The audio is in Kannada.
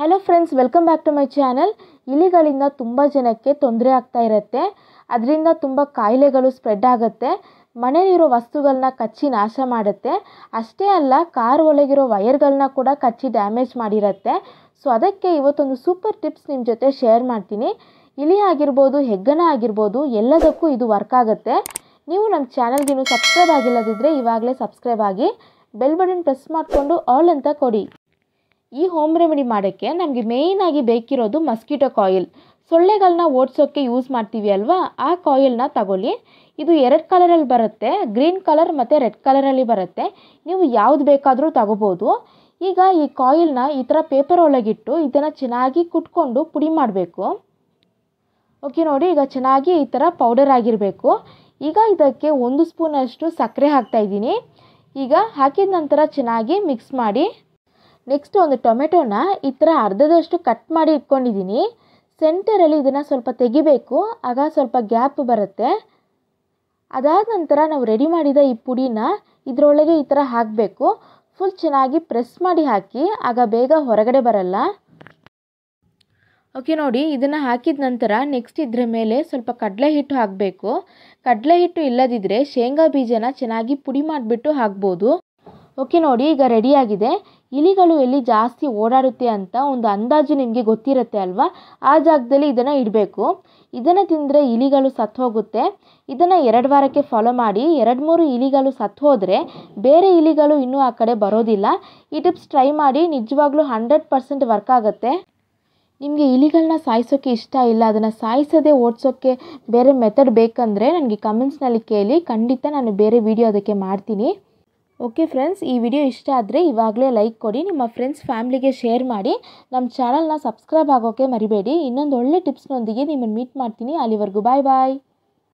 hello friends welcome back to my channel ಇಲಿಗಳಿಂದ ತುಂಬ ಜನಕ್ಕೆ ತೊಂದರೆ ಆಗ್ತಾ ಇರುತ್ತೆ ಅದರಿಂದ ತುಂಬ ಕಾಯಿಲೆಗಳು ಸ್ಪ್ರೆಡ್ ಆಗುತ್ತೆ ಮನೇಲಿರೋ ವಸ್ತುಗಳನ್ನ ಕಚ್ಚಿ ನಾಶ ಮಾಡುತ್ತೆ ಅಷ್ಟೇ ಅಲ್ಲ ಕಾರ್ ಒಳಗಿರೋ ವೈರ್ಗಳನ್ನ ಕೂಡ ಕಚ್ಚಿ ಡ್ಯಾಮೇಜ್ ಮಾಡಿರುತ್ತೆ ಸೊ ಅದಕ್ಕೆ ಇವತ್ತೊಂದು ಸೂಪರ್ ಟಿಪ್ಸ್ ನಿಮ್ಮ ಜೊತೆ ಶೇರ್ ಮಾಡ್ತೀನಿ ಇಲಿ ಆಗಿರ್ಬೋದು ಹೆಗ್ಗಣ ಆಗಿರ್ಬೋದು ಎಲ್ಲದಕ್ಕೂ ಇದು ವರ್ಕ್ ಆಗುತ್ತೆ ನೀವು ನಮ್ಮ ಚಾನಲ್ಗೆ ಇನ್ನೂ ಸಬ್ಸ್ಕ್ರೈಬ್ ಆಗಿಲ್ಲದಿದ್ದರೆ ಇವಾಗಲೇ ಸಬ್ಸ್ಕ್ರೈಬ್ ಆಗಿ ಬೆಲ್ ಬಟನ್ ಪ್ರೆಸ್ ಮಾಡಿಕೊಂಡು ಆಲ್ ಅಂತ ಕೊಡಿ ಈ ಹೋಮ್ ರೆಮಿಡಿ ಮಾಡೋಕ್ಕೆ ನಮಗೆ ಮೇಯ್ನಾಗಿ ಬೇಕಿರೋದು ಮಸ್ಕಿಟೋ ಕಾಯಿಲ್ ಸೊಳ್ಳೆಗಳನ್ನ ಓಡಿಸೋಕ್ಕೆ ಯೂಸ್ ಮಾಡ್ತೀವಿ ಅಲ್ವಾ ಆ ಕಾಯಿಲ್ನ ತಗೊಳ್ಳಿ ಇದು ಎರಡು ಕಲರಲ್ಲಿ ಬರುತ್ತೆ ಗ್ರೀನ್ ಕಲರ್ ಮತ್ತು ರೆಡ್ ಕಲರಲ್ಲಿ ಬರುತ್ತೆ ನೀವು ಯಾವ್ದು ಬೇಕಾದರೂ ತಗೋಬೋದು ಈಗ ಈ ಕಾಯಿಲ್ನ ಈ ಥರ ಪೇಪರ್ ಒಳಗಿಟ್ಟು ಇದನ್ನು ಚೆನ್ನಾಗಿ ಕುಟ್ಕೊಂಡು ಪುಡಿ ಮಾಡಬೇಕು ಓಕೆ ನೋಡಿ ಈಗ ಚೆನ್ನಾಗಿ ಈ ಥರ ಪೌಡರ್ ಆಗಿರಬೇಕು ಈಗ ಇದಕ್ಕೆ ಒಂದು ಸ್ಪೂನಷ್ಟು ಸಕ್ಕರೆ ಹಾಕ್ತಾಯಿದ್ದೀನಿ ಈಗ ಹಾಕಿದ ನಂತರ ಚೆನ್ನಾಗಿ ಮಿಕ್ಸ್ ಮಾಡಿ ನೆಕ್ಸ್ಟ್ ಒಂದು ಟೊಮೆಟೊನ ಈ ಥರ ಅರ್ಧದಷ್ಟು ಕಟ್ ಮಾಡಿ ಇಟ್ಕೊಂಡಿದ್ದೀನಿ ಸೆಂಟರಲ್ಲಿ ಇದನ್ನು ಸ್ವಲ್ಪ ತೆಗಿಬೇಕು ಆಗ ಸ್ವಲ್ಪ ಗ್ಯಾಪ್ ಬರುತ್ತೆ ಅದಾದ ನಂತರ ನಾವು ರೆಡಿ ಮಾಡಿದ ಈ ಪುಡಿನ ಇದರೊಳಗೆ ಈ ಥರ ಹಾಕಬೇಕು ಫುಲ್ ಚೆನ್ನಾಗಿ ಪ್ರೆಸ್ ಮಾಡಿ ಹಾಕಿ ಆಗ ಬೇಗ ಹೊರಗಡೆ ಬರಲ್ಲ ಓಕೆ ನೋಡಿ ಇದನ್ನು ಹಾಕಿದ ನಂತರ ನೆಕ್ಸ್ಟ್ ಇದರ ಮೇಲೆ ಸ್ವಲ್ಪ ಕಡಲೆ ಹಿಟ್ಟು ಹಾಕಬೇಕು ಕಡಲೆ ಹಿಟ್ಟು ಇಲ್ಲದಿದ್ದರೆ ಶೇಂಗಾ ಬೀಜನ ಚೆನ್ನಾಗಿ ಪುಡಿ ಮಾಡಿಬಿಟ್ಟು ಹಾಕ್ಬೋದು ಓಕೆ ನೋಡಿ ಈಗ ರೆಡಿಯಾಗಿದೆ ಇಲಿಗಳು ಎಲ್ಲಿ ಜಾಸ್ತಿ ಓಡಾಡುತ್ತೆ ಅಂತ ಒಂದು ಅಂದಾಜು ನಿಮಗೆ ಗೊತ್ತಿರುತ್ತೆ ಅಲ್ವಾ ಆ ಜಾಗದಲ್ಲಿ ಇದನ್ನು ಇಡಬೇಕು ಇದನ್ನು ತಿಂದರೆ ಇಲಿಗಳು ಸತ್ತು ಹೋಗುತ್ತೆ ಇದನ್ನು ಎರಡು ವಾರಕ್ಕೆ ಫಾಲೋ ಮಾಡಿ ಎರಡು ಮೂರು ಇಲಿಗಳು ಸತ್ತು ಹೋದರೆ ಬೇರೆ ಇಲಿಗಳು ಇನ್ನೂ ಆ ಕಡೆ ಬರೋದಿಲ್ಲ ಈ ಟಿಪ್ಸ್ ಟ್ರೈ ಮಾಡಿ ನಿಜವಾಗ್ಲೂ ಹಂಡ್ರೆಡ್ ಪರ್ಸೆಂಟ್ ವರ್ಕ್ ಆಗುತ್ತೆ ನಿಮಗೆ ಇಲಿಗಳನ್ನ ಸಾಯಿಸೋಕ್ಕೆ ಇಷ್ಟ ಇಲ್ಲ ಅದನ್ನು ಸಾಯಿಸದೆ ಓಡಿಸೋಕ್ಕೆ ಬೇರೆ ಮೆಥಡ್ ಬೇಕಂದರೆ ನನಗೆ ಕಮೆಂಟ್ಸ್ನಲ್ಲಿ ಕೇಳಿ ಖಂಡಿತ ನಾನು ಬೇರೆ ವಿಡಿಯೋ ಅದಕ್ಕೆ ಮಾಡ್ತೀನಿ ಓಕೆ ಫ್ರೆಂಡ್ಸ್ ಈ ವಿಡಿಯೋ ಇಷ್ಟ ಆದರೆ ಇವಾಗಲೇ ಲೈಕ್ ಕೊಡಿ ನಿಮ್ಮ ಫ್ರೆಂಡ್ಸ್ ಫ್ಯಾಮ್ಲಿಗೆ ಶೇರ್ ಮಾಡಿ ನಮ್ಮ ಚಾನಲ್ನ ಸಬ್ಸ್ಕ್ರೈಬ್ ಆಗೋಕ್ಕೆ ಮರಿಬೇಡಿ ಇನ್ನೊಂದು ಒಳ್ಳೆ ಟಿಪ್ಸ್ನೊಂದಿಗೆ ನಿಮ್ಮನ್ನು ಮೀಟ್ ಮಾಡ್ತೀನಿ ಅಲ್ಲಿವರೆಗೂ ಬಾಯ್ ಬಾಯ್